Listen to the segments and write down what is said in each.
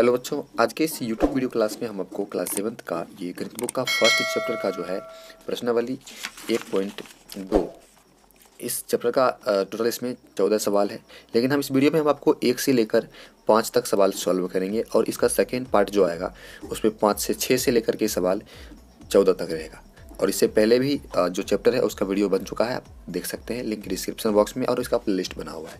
hello बच्चों आज के इस YouTube वीडियो क्लास में हम आपको क्लास सेवन्थ का ये गणित बुक का फर्स्ट चैप्टर का जो है प्रश्नावली एक पॉइंट दो इस चैप्टर का टोटल इसमें चौदह सवाल है लेकिन हम इस वीडियो में हम आपको एक से लेकर पाँच तक सवाल सॉल्व करेंगे और इसका सेकेंड पार्ट जो आएगा उसमें पाँच से छः से लेकर के सवाल चौदह तक रहेगा और इससे पहले भी जो चैप्टर है उसका वीडियो बन चुका है आप देख सकते हैं लिंक डिस्क्रिप्शन बॉक्स में और इसका प्ले लिस्ट बना हुआ है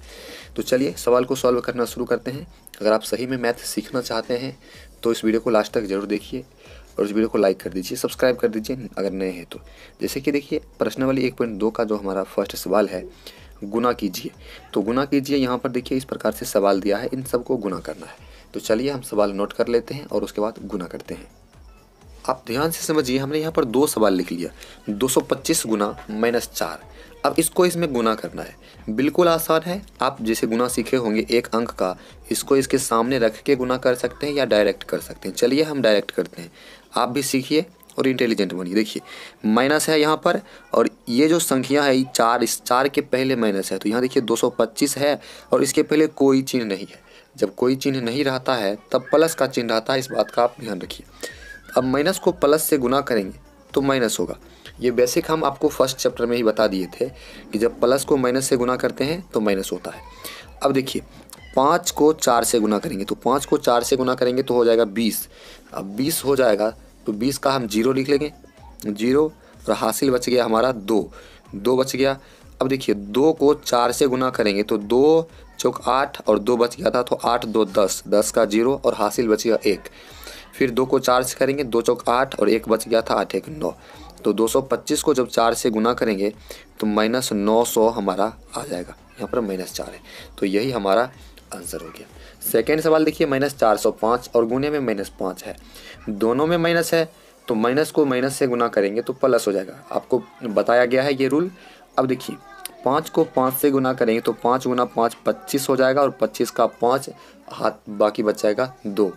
तो चलिए सवाल को सॉल्व करना शुरू करते हैं अगर आप सही में मैथ सीखना चाहते हैं तो इस वीडियो को लास्ट तक जरूर देखिए और इस वीडियो को लाइक कर दीजिए सब्सक्राइब कर दीजिए अगर नए हैं तो जैसे कि देखिए प्रश्न वाली एक पॉइंट दो का जो हमारा फर्स्ट सवाल है गुना कीजिए तो गुना कीजिए यहाँ पर देखिए इस प्रकार से सवाल दिया है इन सबको गुना करना है तो चलिए हम सवाल नोट कर लेते हैं और उसके बाद गुना करते हैं आप ध्यान से समझिए हमने यहाँ पर दो सवाल लिख लिया 225 गुना माइनस चार अब इसको इसमें गुना करना है बिल्कुल आसान है आप जैसे गुना सीखे होंगे एक अंक का इसको इसके सामने रख के गुना कर सकते हैं या डायरेक्ट कर सकते हैं चलिए हम डायरेक्ट करते हैं आप भी सीखिए और इंटेलिजेंट बनिए देखिए माइनस है यहाँ पर और ये जो संख्या है चार इस चार के पहले माइनस है तो यहाँ देखिए दो है और इसके पहले कोई चिन्ह नहीं है जब कोई चिन्ह नहीं रहता है तब प्लस का चिन्ह रहता है इस बात का आप ध्यान रखिए अब माइनस को प्लस से गुना करेंगे तो माइनस होगा ये बेसिक हम आपको फर्स्ट चैप्टर में ही बता दिए थे कि जब प्लस को माइनस से गुना करते हैं तो माइनस होता है अब देखिए पाँच को चार से गुना करेंगे तो पाँच को चार से गुना करेंगे तो हो जाएगा बीस अब बीस हो जाएगा तो बीस का हम जीरो लिख लेंगे जीरो और हासिल बच गया हमारा दो दो बच गया अब देखिए दो को चार से गुना करेंगे तो दो चौक आठ और दो बच गया था तो आठ दो दस दस का जीरो और हासिल बच गया एक फिर दो को चार से करेंगे दो चौक आठ और एक बच गया था आठ एक नौ तो 225 को जब चार से गुना करेंगे तो माइनस नौ सौ हमारा आ जाएगा यहाँ पर माइनस चार है तो यही हमारा आंसर हो गया सेकेंड सवाल देखिए माइनस चार सौ पाँच और गुने में माइनस पाँच है दोनों में माइनस है तो माइनस को माइनस से गुना करेंगे तो प्लस हो जाएगा आपको बताया गया है ये रूल अब देखिए पाँच को पाँच से गुना करेंगे तो पाँच गुना पाँच पच्चीस हो जाएगा और पच्चीस का पाँच हाथ बाकी बच जाएगा दो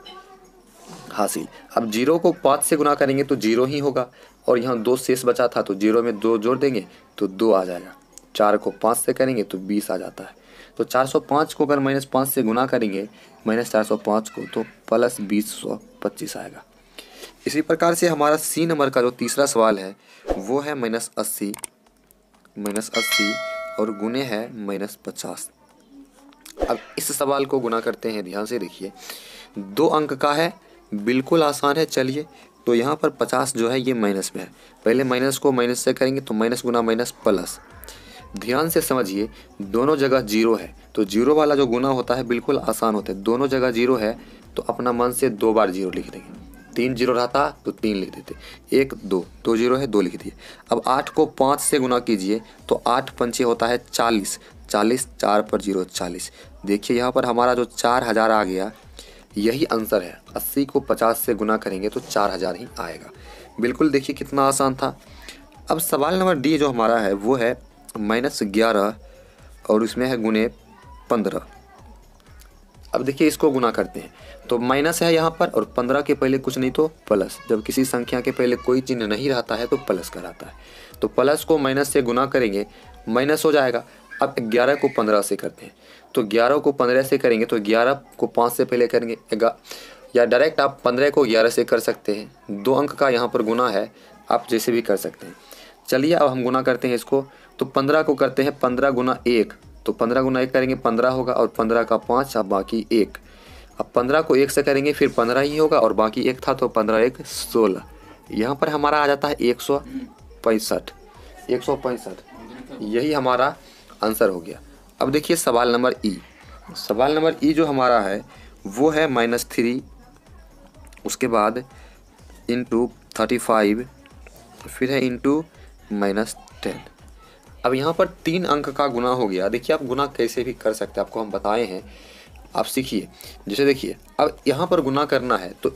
हासिल अब जीरो को पाँच से गुना करेंगे तो जीरो ही होगा और यहाँ दो शेष बचा था तो जीरो में दो जोड़ देंगे तो दो आ जाएगा चार को पाँच से करेंगे तो बीस आ जाता है तो चार सौ पाँच को अगर माइनस पाँच से गुना करेंगे माइनस चार सौ पाँच को तो प्लस बीस सौ पच्चीस आएगा इसी प्रकार से हमारा सी नंबर का जो तीसरा सवाल है वो है माइनस अस्सी माइनस अस्सी और गुने है माइनस पचास अब इस सवाल को गुना करते हैं ध्यान से देखिए दो अंक का है बिल्कुल आसान है चलिए तो यहाँ पर पचास जो है ये माइनस में है पहले माइनस को माइनस से करेंगे तो माइनस गुना माइनस प्लस ध्यान से समझिए दोनों जगह जीरो है तो जीरो वाला जो गुना होता है बिल्कुल आसान होता है दोनों जगह जीरो है तो अपना मन से दो बार जीरो लिख देंगे तीन जीरो रहता तो तीन लिख देते एक दो दो जीरो है दो लिख दिए अब आठ को पाँच से गुना कीजिए तो आठ पंचे होता है चालीस चालीस चार पर जीरो चालीस देखिए यहाँ पर हमारा जो चार हज़ार आ गया यही आंसर है अस्सी को पचास से गुना करेंगे तो चार हज़ार ही आएगा बिल्कुल देखिए कितना आसान था अब सवाल नंबर डी जो हमारा है वो है माइनस ग्यारह और उसमें है गुने पंद्रह अब देखिए इसको गुना करते हैं तो माइनस है यहाँ पर और पंद्रह के पहले कुछ नहीं तो प्लस जब किसी संख्या के पहले कोई चिन्ह नहीं रहता है तो प्लस कराता है तो प्लस को माइनस से गुना करेंगे माइनस हो जाएगा अब ग्यारह को पंद्रह से करते हैं तो ग्यारह को पंद्रह से करेंगे तो ग्यारह को पाँच से पहले करेंगे या डायरेक्ट आप पंद्रह को ग्यारह से कर सकते हैं दो अंक का यहाँ पर गुना है आप जैसे भी कर सकते हैं चलिए अब हम गुना करते हैं इसको तो पंद्रह को करते हैं पंद्रह गुना एक तो पंद्रह गुना एक करेंगे पंद्रह होगा और पंद्रह का पाँच अब बाकी एक अब पंद्रह को एक से करेंगे फिर पंद्रह ही होगा और बाकी एक था तो पंद्रह एक सोलह यहाँ पर हमारा आ जाता है एक सौ पैंसठ एक सौ पैंसठ यही हमारा आंसर हो गया अब देखिए सवाल नंबर ई सवाल नंबर ई जो हमारा है वो है माइनस थ्री उसके बाद इंटू थर्टी फाइव फिर है इंटू माइनस टेन अब यहाँ पर तीन अंक का गुना हो गया देखिए आप गुना कैसे भी कर सकते हैं आपको हम बताए हैं आप सीखिए जैसे देखिए अब यहाँ पर गुना करना है तो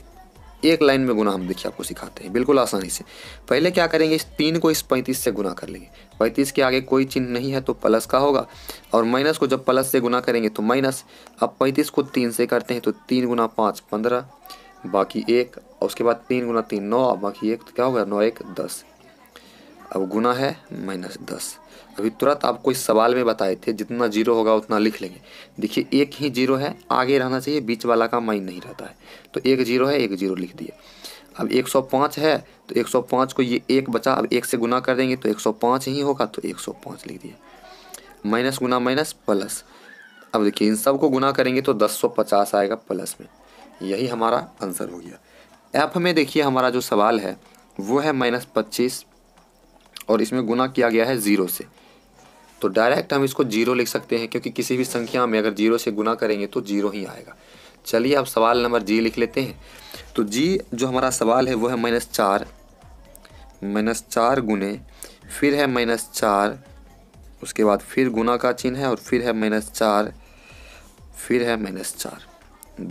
एक लाइन में गुना हम देखिए आपको सिखाते हैं बिल्कुल आसानी से पहले क्या करेंगे इस तीन को इस पैंतीस से गुना कर लेंगे पैंतीस के आगे कोई चिन्ह नहीं है तो प्लस का होगा और माइनस को जब प्लस से गुना करेंगे तो माइनस अब पैंतीस को तीन से करते हैं तो तीन गुना पाँच पंद्रह बाकी एक और उसके बाद तीन गुना तीन नौ बाकी एक तो क्या होगा नौ एक दस अब गुना है माइनस दस अभी तुरंत आपको इस सवाल में बताए थे जितना जीरो होगा उतना लिख लेंगे देखिए एक ही जीरो है आगे रहना चाहिए बीच वाला का माइन नहीं रहता है तो एक जीरो है एक जीरो लिख दिए अब 105 है तो 105 को ये एक बचा अब एक से गुना कर देंगे तो 105 ही होगा तो 105 लिख दिया माइनस गुना माइनस प्लस अब देखिए इन सब को गुना करेंगे तो 1050 आएगा प्लस में यही हमारा आंसर हो गया एफ में देखिए हमारा जो सवाल है वो है माइनस पच्चीस और इसमें गुना किया गया है ज़ीरो से तो डायरेक्ट हम इसको जीरो लिख सकते हैं क्योंकि किसी भी संख्या में अगर जीरो से गुना करेंगे तो जीरो ही आएगा चलिए अब सवाल नंबर जी लिख लेते हैं तो जी जो हमारा सवाल है वो है माइनस चार माइनस चार गुने फिर है माइनस चार उसके बाद फिर गुना का चिन्ह है और फिर है माइनस चार फिर है माइनस चार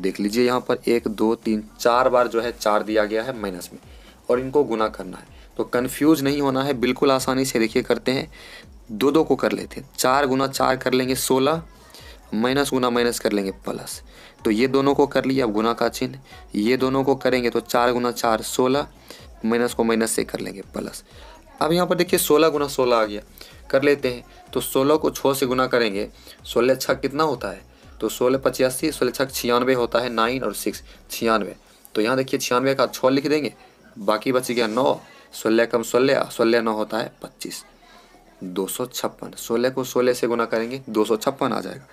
देख लीजिए यहाँ पर एक दो तीन चार बार जो है चार दिया गया है माइनस में और इनको गुना करना है तो कन्फ्यूज नहीं होना है बिल्कुल आसानी से देखिए करते हैं दो दो को कर लेते हैं चार गुना चार कर लेंगे सोलह माइनस गुना माइनस कर लेंगे प्लस तो ये दोनों को कर लिया अब गुना का चिन्ह ये दोनों को करेंगे तो चार गुना चार सोलह माइनस को माइनस से कर लेंगे प्लस अब यहाँ पर देखिए सोलह गुना सोलह आ गया कर लेते हैं तो सोलह को छः से गुना करेंगे सोलह छः कितना होता है तो सोलह पचासी सोलह छः छियानवे होता है नाइन और सिक्स छियानवे तो यहाँ देखिए छियानवे का छः लिख देंगे बाकी बच गया नौ सोलह कम सोलह सोलह नौ होता है पच्चीस दो सौ छप्पन सोलह को सोलह से गुना करेंगे दो सौ छप्पन आ जाएगा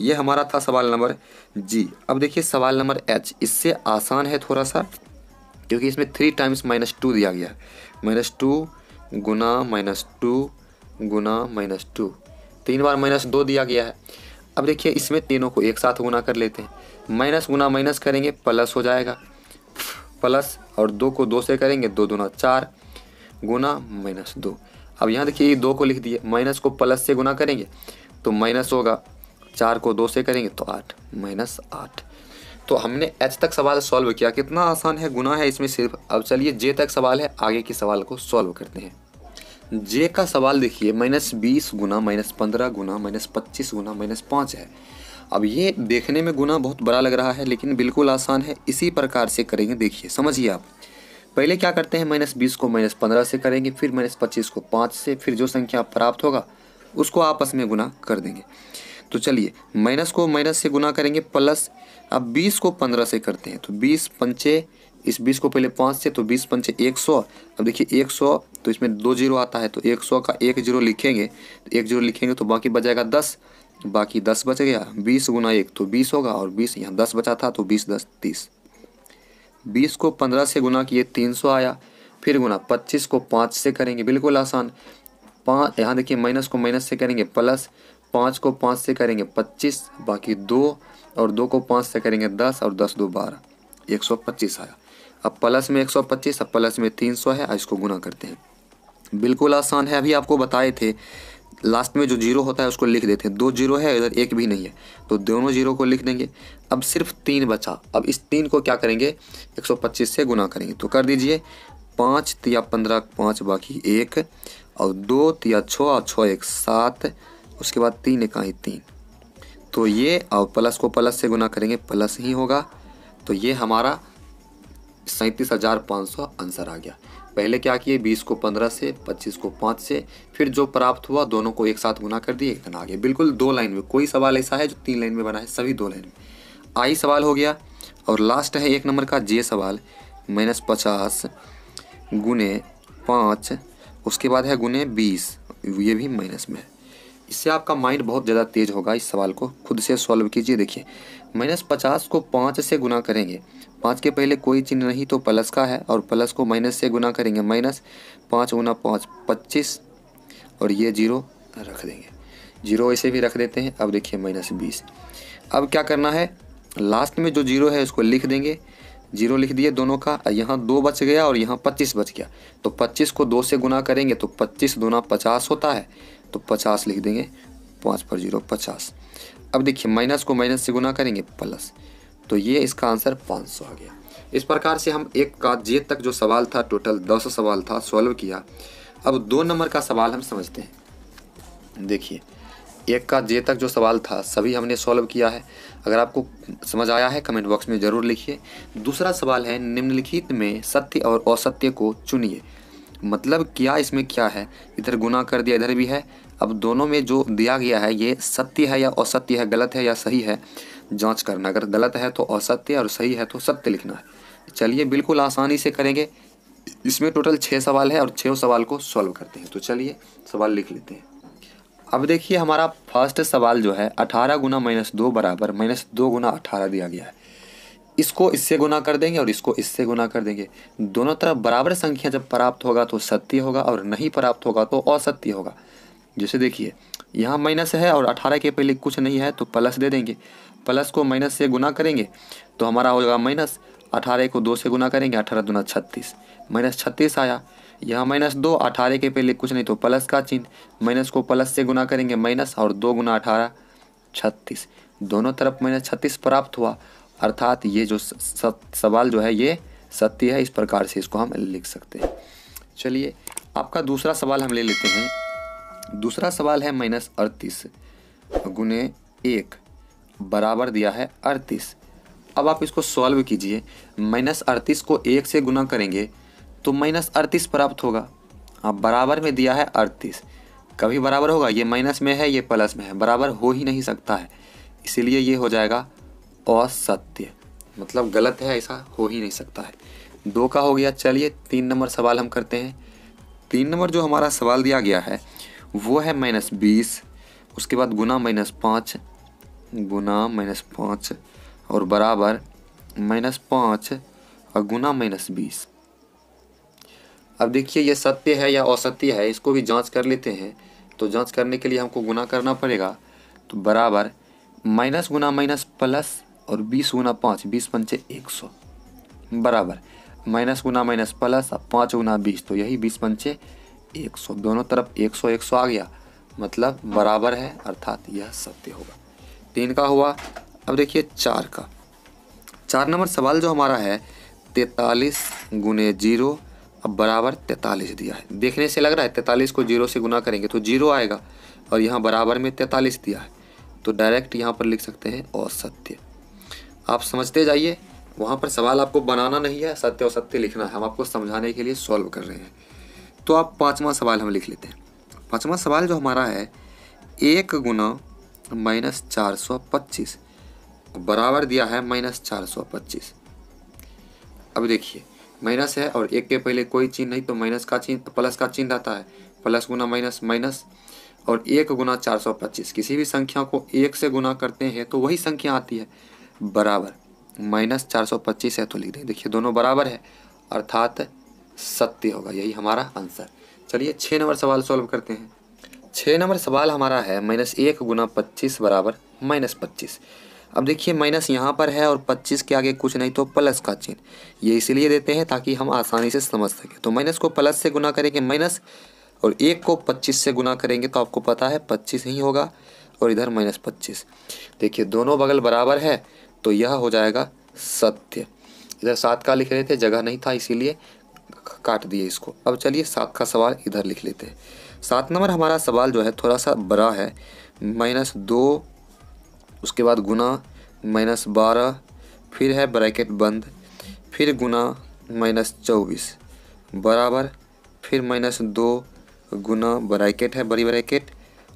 ये हमारा था सवाल नंबर जी अब देखिए सवाल नंबर एच इससे आसान है थोड़ा सा क्योंकि इसमें थ्री टाइम्स माइनस टू दिया गया माइनस टू गुना माइनस टू गुना माइनस टू तीन बार माइनस दो दिया गया है अब देखिए इसमें तीनों को एक साथ गुना कर लेते हैं माइनस गुना माइनस करेंगे प्लस हो जाएगा प्लस और दो को दो से करेंगे दो दुना चार गुना माइनस दो अब यहाँ देखिए दो को लिख दिए माइनस को प्लस से गुना करेंगे तो माइनस होगा चार को दो से करेंगे तो आठ माइनस आठ तो हमने एच तक सवाल सॉल्व किया कितना आसान है गुना है इसमें सिर्फ अब चलिए जे तक सवाल है आगे के सवाल को सॉल्व करते हैं जे का सवाल देखिए माइनस बीस गुना माइनस पंद्रह गुना माइनस पच्चीस गुना माइनस पाँच है अब ये देखने में गुना बहुत बड़ा लग रहा है लेकिन बिल्कुल आसान है इसी प्रकार से करेंगे देखिए समझिए आप पहले क्या करते हैं माइनस बीस को माइनस पंद्रह से करेंगे फिर माइनस पच्चीस को पाँच से फिर जो संख्या प्राप्त होगा उसको आपस में गुना कर देंगे तो चलिए माइनस को माइनस से गुना करेंगे प्लस अब बीस को पंद्रह से करते हैं तो बीस पंचे इस बीस को पहले पाँच से तो बीस पंचे एक सौ अब देखिए एक सौ तो इसमें दो जीरो आता है तो एक सौ का एक जीरो लिखेंगे तो एक जीरो लिखेंगे तो बाकी बचेगा दस बाकी दस बच गया बीस गुना एक तो बीस होगा और बीस यहाँ दस बचा था तो बीस दस तीस बीस को पंद्रह से गुना किए तीन सौ आया फिर गुना पच्चीस को पाँच से करेंगे बिल्कुल आसान पाँच यहाँ देखिए माइनस को माइनस से करेंगे प्लस पाँच को पाँच से करेंगे पच्चीस बाकी दो और दो को पाँच से करेंगे दस और दस दो बारह एक सौ पच्चीस आया अब प्लस में एक सौ पच्चीस अब प्लस में तीन सौ है इसको गुना करते हैं बिल्कुल आसान है अभी आपको बताए थे लास्ट में जो जीरो होता है उसको लिख देते हैं दो जीरो है इधर एक भी नहीं है तो दोनों जीरो को लिख देंगे अब सिर्फ तीन बचा अब इस तीन को क्या करेंगे 125 से गुना करेंगे तो कर दीजिए पाँच या पंद्रह पाँच बाकी एक और दो या छः और छः एक सात उसके बाद तीन इकाई तीन तो ये और प्लस को प्लस से गुना करेंगे प्लस ही होगा तो ये हमारा सैंतीस हज़ार पाँच सौ आंसर आ गया पहले क्या किए बीस को पंद्रह से पच्चीस को पाँच से फिर जो प्राप्त हुआ दोनों को एक साथ गुना कर दिए इतना आगे बिल्कुल दो लाइन में कोई सवाल ऐसा है जो तीन लाइन में बना है सभी दो लाइन में आई सवाल हो गया और लास्ट है एक नंबर का जे सवाल माइनस पचास गुने पाँच उसके बाद है गुने बीस ये भी माइनस में है इससे आपका माइंड बहुत ज़्यादा तेज़ होगा इस सवाल को खुद से सॉल्व कीजिए देखिए माइनस पचास को पाँच से गुना करेंगे पाँच के पहले कोई चिन्ह नहीं तो प्लस का है और प्लस को माइनस से गुना करेंगे माइनस पाँच गुना पाँच पच्चीस और ये जीरो रख देंगे जीरो ऐसे भी रख देते हैं अब देखिए माइनस बीस अब क्या करना है लास्ट में जो जीरो है उसको लिख देंगे जीरो लिख दिए दोनों का यहाँ दो बच गया और यहाँ पच्चीस बच गया तो पच्चीस को दो से गुना करेंगे तो पच्चीस दोना पचास होता है तो पचास लिख देंगे पाँच पर जीरो पचास अब देखिए माइनस को माइनस से गुना करेंगे प्लस तो ये इसका आंसर 500 आ गया इस प्रकार से हम एक का जे तक जो सवाल था टोटल दस सवाल था सॉल्व किया अब दो नंबर का सवाल हम समझते हैं देखिए एक का जे तक जो सवाल था सभी हमने सॉल्व किया है अगर आपको समझ आया है कमेंट बॉक्स में ज़रूर लिखिए दूसरा सवाल है निम्नलिखित में सत्य और असत्य को चुनिए मतलब क्या इसमें क्या है इधर गुना कर दिया इधर भी है अब दोनों में जो दिया गया है ये सत्य है या असत्य है गलत है या सही है जांच करना अगर गलत है तो असत्य और सही है तो सत्य लिखना है चलिए बिल्कुल आसानी से करेंगे इसमें टोटल छः सवाल है और छः सवाल को सॉल्व करते हैं तो चलिए सवाल लिख लेते हैं अब देखिए हमारा फर्स्ट सवाल जो है अठारह गुना माइनस दो बराबर माइनस दो गुना अठारह दिया गया है इसको इससे गुना कर देंगे और इसको इससे गुना कर देंगे दोनों तरफ बराबर संख्या जब प्राप्त होगा तो सत्य होगा और नहीं प्राप्त होगा तो असत्य होगा जैसे देखिए यहाँ माइनस है और अठारह के पहले कुछ नहीं है तो प्लस दे देंगे प्लस को माइनस से गुना करेंगे तो हमारा हो जाएगा माइनस अठारह को दो से गुना करेंगे अठारह दुना छत्तीस माइनस छत्तीस आया यहाँ माइनस दो अठारह के पहले कुछ नहीं तो प्लस का चिन्ह माइनस को प्लस से गुना करेंगे माइनस और दो गुना अठारह छत्तीस दोनों तरफ माइनस छत्तीस प्राप्त हुआ अर्थात ये जो सवाल जो है ये सत्य है इस प्रकार से इसको हम लिख सकते हैं चलिए आपका दूसरा सवाल हम ले लेते हैं दूसरा सवाल है माइनस अड़तीस गुने एक बराबर दिया है अड़तीस अब आप इसको सॉल्व कीजिए माइनस अड़तीस को एक से गुना करेंगे तो माइनस अड़तीस प्राप्त होगा अब बराबर में दिया है अड़तीस कभी बराबर होगा ये माइनस में है ये प्लस में है बराबर हो ही नहीं सकता है इसीलिए ये हो जाएगा असत्य मतलब गलत है ऐसा हो ही नहीं सकता है दो का हो गया चलिए तीन नंबर सवाल हम करते हैं तीन नंबर जो हमारा सवाल दिया गया है वो है माइनस बीस उसके बाद गुना माइनस पाँच गुना माइनस पाँच और बराबर माइनस पाँच और गुना माइनस बीस अब देखिए ये सत्य है या असत्य है इसको भी जांच कर लेते हैं तो जांच करने के लिए हमको गुना करना पड़ेगा तो बराबर माइनस गुना माइनस प्लस और बीस गुना पाँच बीस पंचे एक सौ बराबर माइनस गुना माइनस प्लस और पाँच गुना बीस तो यही बीस पंचे एक सौ दोनों तरफ एक सौ एक सौ आ गया मतलब बराबर है अर्थात यह सत्य होगा तीन का हुआ अब देखिए चार का चार नंबर सवाल जो हमारा है तैतालीस गुने जीरो अब बराबर तैतालीस दिया है देखने से लग रहा है तैतालीस को जीरो से गुना करेंगे तो जीरो आएगा और यहाँ बराबर में तैतालीस दिया है तो डायरेक्ट यहाँ पर लिख सकते हैं और सत्य आप समझते जाइए वहाँ पर सवाल आपको बनाना नहीं है सत्य और सत्य लिखना है हम आपको समझाने के लिए सॉल्व कर रहे हैं तो आप पाँचवा सवाल हम लिख लेते हैं पाँचवा सवाल जो हमारा है एक गुना माइनस चार सौ पच्चीस बराबर दिया है माइनस चार सौ पच्चीस अब देखिए माइनस है और एक के पहले कोई चिन्ह नहीं तो माइनस का चिन्ह तो प्लस का चिन्ह रहता है प्लस गुना माइनस माइनस और एक गुना चार सौ पच्चीस किसी भी संख्या को एक से गुना करते हैं तो वही संख्या आती है बराबर माइनस चार सौ पच्चीस है तो लिख दें देखिए दोनों बराबर है अर्थात सत्य होगा यही हमारा आंसर चलिए छः नंबर सवाल सॉल्व करते हैं छः नंबर सवाल हमारा है माइनस एक गुना पच्चीस बराबर माइनस पच्चीस अब देखिए माइनस यहाँ पर है और पच्चीस के आगे कुछ नहीं तो प्लस का चिन्ह ये इसीलिए देते हैं ताकि हम आसानी से समझ सकें तो माइनस को प्लस से गुना करेंगे माइनस और एक को पच्चीस से गुना करेंगे तो आपको पता है पच्चीस ही होगा और इधर माइनस पच्चीस देखिए दोनों बगल बराबर है तो यह हो जाएगा सत्य इधर सात का लिख रहे थे जगह नहीं था इसीलिए काट दिए इसको अब चलिए सात का सवाल इधर लिख लेते हैं सात नंबर हमारा सवाल जो है थोड़ा सा बड़ा है माइनस दो उसके बाद गुना माइनस बारह फिर है ब्रैकेट बंद फिर गुना माइनस चौबीस बराबर फिर माइनस दो गुना ब्रैकेट है बड़ी ब्रैकेट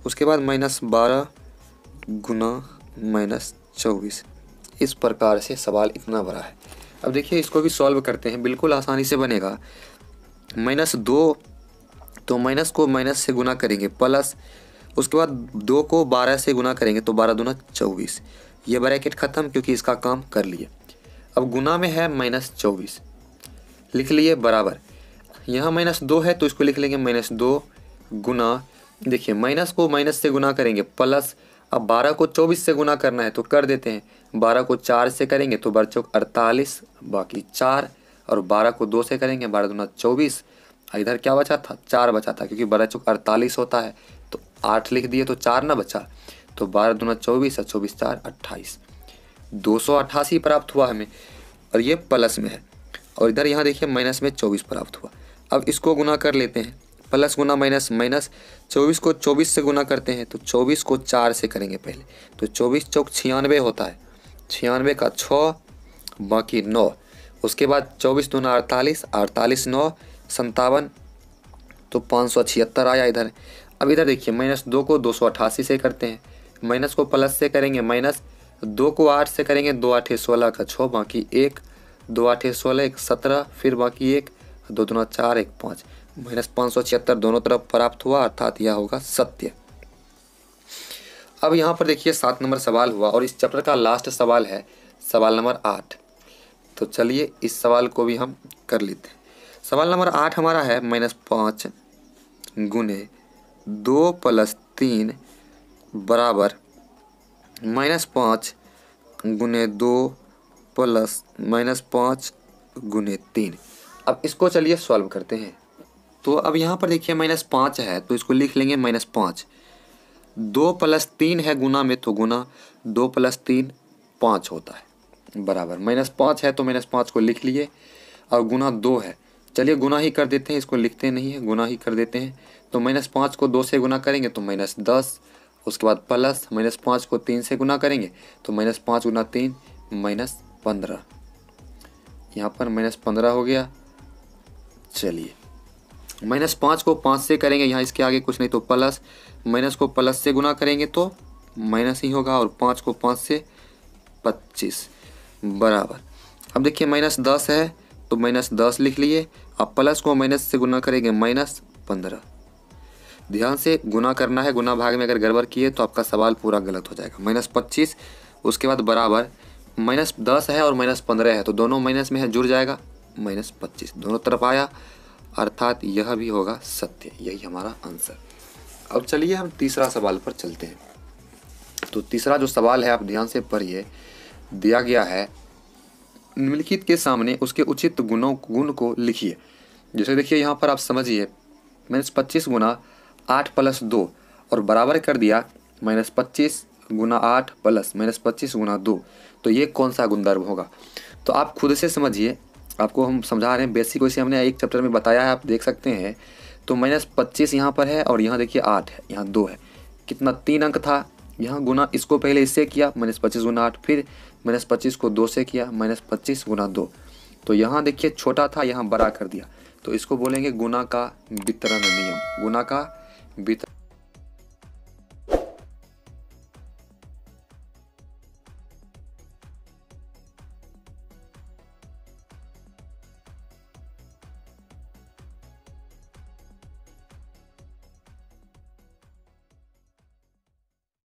उसके बाद माइनस बारह गुना माइनस चौबीस इस प्रकार से सवाल इतना बड़ा है अब देखिए इसको भी सॉल्व करते हैं बिल्कुल आसानी से बनेगा माइनस दो तो माइनस को माइनस से गुना करेंगे प्लस उसके बाद दो को बारह से गुना करेंगे तो बारह दूना चौबीस ये ब्रैकेट ख़त्म क्योंकि इसका काम कर लिए अब गुना में है माइनस चौबीस लिख लिए बराबर यहाँ माइनस दो है तो इसको लिख लेंगे माइनस दो गुना देखिए माइनस को माइनस से गुना करेंगे प्लस अब बारह को चौबीस से गुना करना है तो कर देते हैं बारह को चार से करेंगे तो बार चौक अड़तालीस बाकी चार और बारह को दो से करेंगे बारह दूना चौबीस इधर क्या बचा था चार बचा था क्योंकि बारह चौक अड़तालीस होता है तो आठ लिख दिए तो चार ना बचा तो बारह दूना चौबीस और चौबीस चार अट्ठाईस दो सौ अट्ठासी प्राप्त हुआ हमें और ये प्लस में है और इधर यहाँ देखिए माइनस में चौबीस प्राप्त हुआ अब इसको गुना कर लेते हैं प्लस गुना माइनस माइनस चौबीस को चौबीस से गुना करते हैं तो चौबीस को चार से करेंगे पहले तो चौबीस चौक छियानवे होता है छियानवे का छः बाकी नौ उसके बाद चौबीस दो अड़तालीस अड़तालीस नौ संतावन तो पाँच सौ छिहत्तर आया इधर अब इधर देखिए माइनस दो को दो सौ अट्ठासी से करते हैं माइनस को प्लस से करेंगे माइनस दो को आठ से करेंगे दो आठे सोलह का छः बाकी एक दो आठे सोलह एक सत्रह फिर बाकी एक दो दोनों चार एक पाँच माइनस पाँच सौ छिहत्तर दोनों तरफ प्राप्त हुआ अर्थात यह होगा सत्य अब यहाँ पर देखिए सात नंबर सवाल हुआ और इस चैप्टर का लास्ट सवाल है सवाल नंबर आठ तो चलिए इस सवाल को भी हम कर लेते हैं सवाल नंबर आठ हमारा है माइनस पाँच गुने दो प्लस तीन बराबर माइनस पाँच गुने दो प्लस माइनस पाँच गुने तीन अब इसको चलिए सॉल्व करते हैं तो अब यहाँ पर देखिए माइनस पाँच है तो इसको लिख लेंगे माइनस पाँच दो प्लस तीन है गुना में तो गुना दो प्लस तीन पाँच होता है बराबर माइनस पाँच है तो माइनस पाँच को लिख लिए और गुना दो है चलिए गुना ही कर देते हैं इसको लिखते नहीं है गुना ही कर देते हैं तो माइनस पाँच को दो से गुना करेंगे तो माइनस दस उसके बाद प्लस माइनस पाँच को तीन से गुना करेंगे तो माइनस पाँच गुना तीन माइनस पंद्रह यहाँ पर माइनस पंद्रह हो गया चलिए माइनस पाँच को पाँच से करेंगे यहाँ इसके आगे कुछ नहीं तो प्लस माइनस को प्लस से गुना करेंगे तो माइनस ही होगा और पाँच को पाँच से पच्चीस बराबर अब देखिए माइनस दस है तो माइनस दस लिख लिए अब प्लस को माइनस से गुना करेंगे माइनस पंद्रह ध्यान से गुना करना है गुना भाग में अगर गड़बड़ किए तो आपका सवाल पूरा गलत हो जाएगा माइनस पच्चीस उसके बाद बराबर माइनस दस है और माइनस पंद्रह है तो दोनों माइनस में है जुड़ जाएगा माइनस पच्चीस दोनों तरफ आया अर्थात यह भी होगा सत्य यही हमारा आंसर अब चलिए हम तीसरा सवाल पर चलते हैं तो तीसरा जो सवाल है आप ध्यान से पढ़िए दिया गया है निम्नलिखित के सामने उसके उचित गुणों गुण को लिखिए जैसे देखिए यहाँ पर आप समझिए माइनस पच्चीस गुना आठ प्लस दो और बराबर कर दिया माइनस पच्चीस गुना आठ प्लस माइनस पच्चीस गुना दो तो ये कौन सा गुणधर्म होगा तो आप खुद से समझिए आपको हम समझा रहे हैं बेसिक वैसे हमने एक चैप्टर में बताया है आप देख सकते हैं तो माइनस पच्चीस यहाँ पर है और यहाँ देखिए आठ है यहाँ दो है कितना तीन अंक था यहाँ गुना इसको पहले इससे किया माइनस पच्चीस गुना आठ फिर माइनस पच्चीस को दो से किया माइनस पच्चीस गुना दो तो यहाँ देखिए छोटा था यहाँ बड़ा कर दिया तो इसको बोलेंगे गुना का वितरण नियम गुना का वितरण